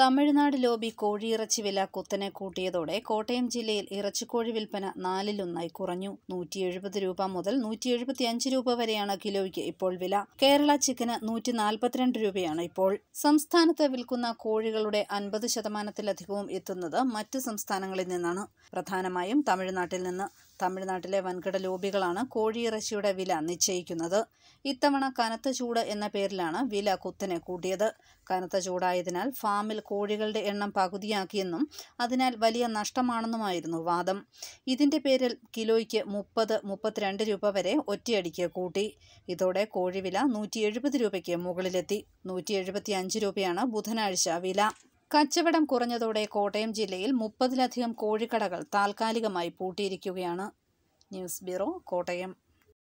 Tamil Nadu lobby കോഴിയിറച്ചി വില കുത്തനെ കൂട്ടിയതോടെ കോട്ടയം ജില്ലയിൽ ഇറച്ചിക്കോഴി വിൽപ്പന നാലിലൊന്നായി കുറഞ്ഞു നൂറ്റി എഴുപത് രൂപ മുതൽ നൂറ്റി എഴുപത്തി അഞ്ച് രൂപ വരെയാണ് കിലോയ്ക്ക് ഇപ്പോൾ വില കേരള ചിക്കന് നൂറ്റി നാൽപ്പത്തിരണ്ട് രൂപയാണ് ഇപ്പോൾ സംസ്ഥാനത്ത് വിൽക്കുന്ന കോഴികളുടെ അൻപത് ശതമാനത്തിലധികവും എത്തുന്നത് മറ്റ് സംസ്ഥാനങ്ങളിൽ നിന്നാണ് പ്രധാനമായും തമിഴ്നാട്ടിൽ നിന്ന് തമിഴ്നാട്ടിലെ വൻകിട ലോബികളാണ് കോഴിയിറച്ചിയുടെ വില നിശ്ചയിക്കുന്നത് ഇത്തവണ കനത്ത ചൂട് എന്ന പേരിലാണ് വില കുത്തനെ കൂട്ടിയത് കനത്ത ചൂടായതിനാൽ ഫാമിൽ കോഴികളുടെ എണ്ണം പകുതിയാക്കിയെന്നും അതിനാൽ വലിയ നഷ്ടമാണെന്നുമായിരുന്നു വാദം ഇതിന്റെ പേരിൽ കിലോയ്ക്ക് മുപ്പത് മുപ്പത്തിരണ്ട് രൂപ വരെ ഒറ്റയടിക്ക് കൂട്ടി ഇതോടെ കോഴിവില നൂറ്റി എഴുപത് രൂപയ്ക്ക് മുകളിലെത്തി നൂറ്റി എഴുപത്തി അഞ്ച് രൂപയാണ് ബുധനാഴ്ച വില കച്ചവടം കുറഞ്ഞതോടെ കോട്ടയം ജില്ലയിൽ മുപ്പതിലധികം കോഴിക്കടകൾ താൽക്കാലികമായി പൂട്ടിയിരിക്കുകയാണ് ന്യൂസ് ബ്യൂറോ കോട്ടയം